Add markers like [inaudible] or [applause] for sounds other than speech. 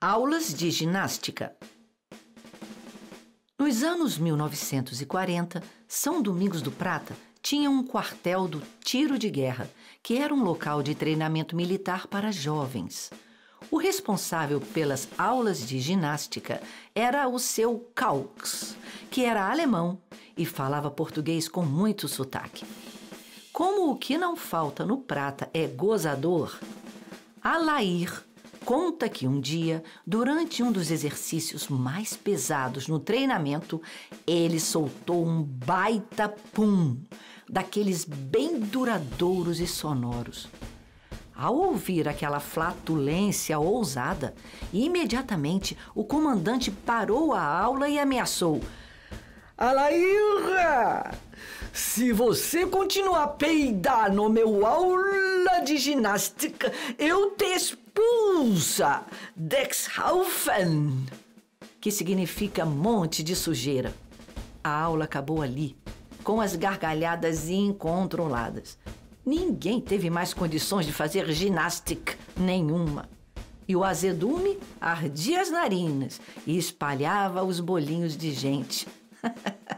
Aulas de ginástica. Nos anos 1940, São Domingos do Prata tinha um quartel do Tiro de Guerra, que era um local de treinamento militar para jovens. O responsável pelas aulas de ginástica era o seu Kalks, que era alemão e falava português com muito sotaque. Como o que não falta no Prata é gozador, Alair conta que um dia, durante um dos exercícios mais pesados no treinamento, ele soltou um baita pum, daqueles bem duradouros e sonoros. Ao ouvir aquela flatulência ousada, imediatamente o comandante parou a aula e ameaçou: Alairra! Se você continuar a peidar no meu aula de ginástica, eu te expulsa Dexhaufen, que significa monte de sujeira. A aula acabou ali, com as gargalhadas incontroladas. Ninguém teve mais condições de fazer ginástica nenhuma. E o azedume ardia as narinas e espalhava os bolinhos de gente. [laughs]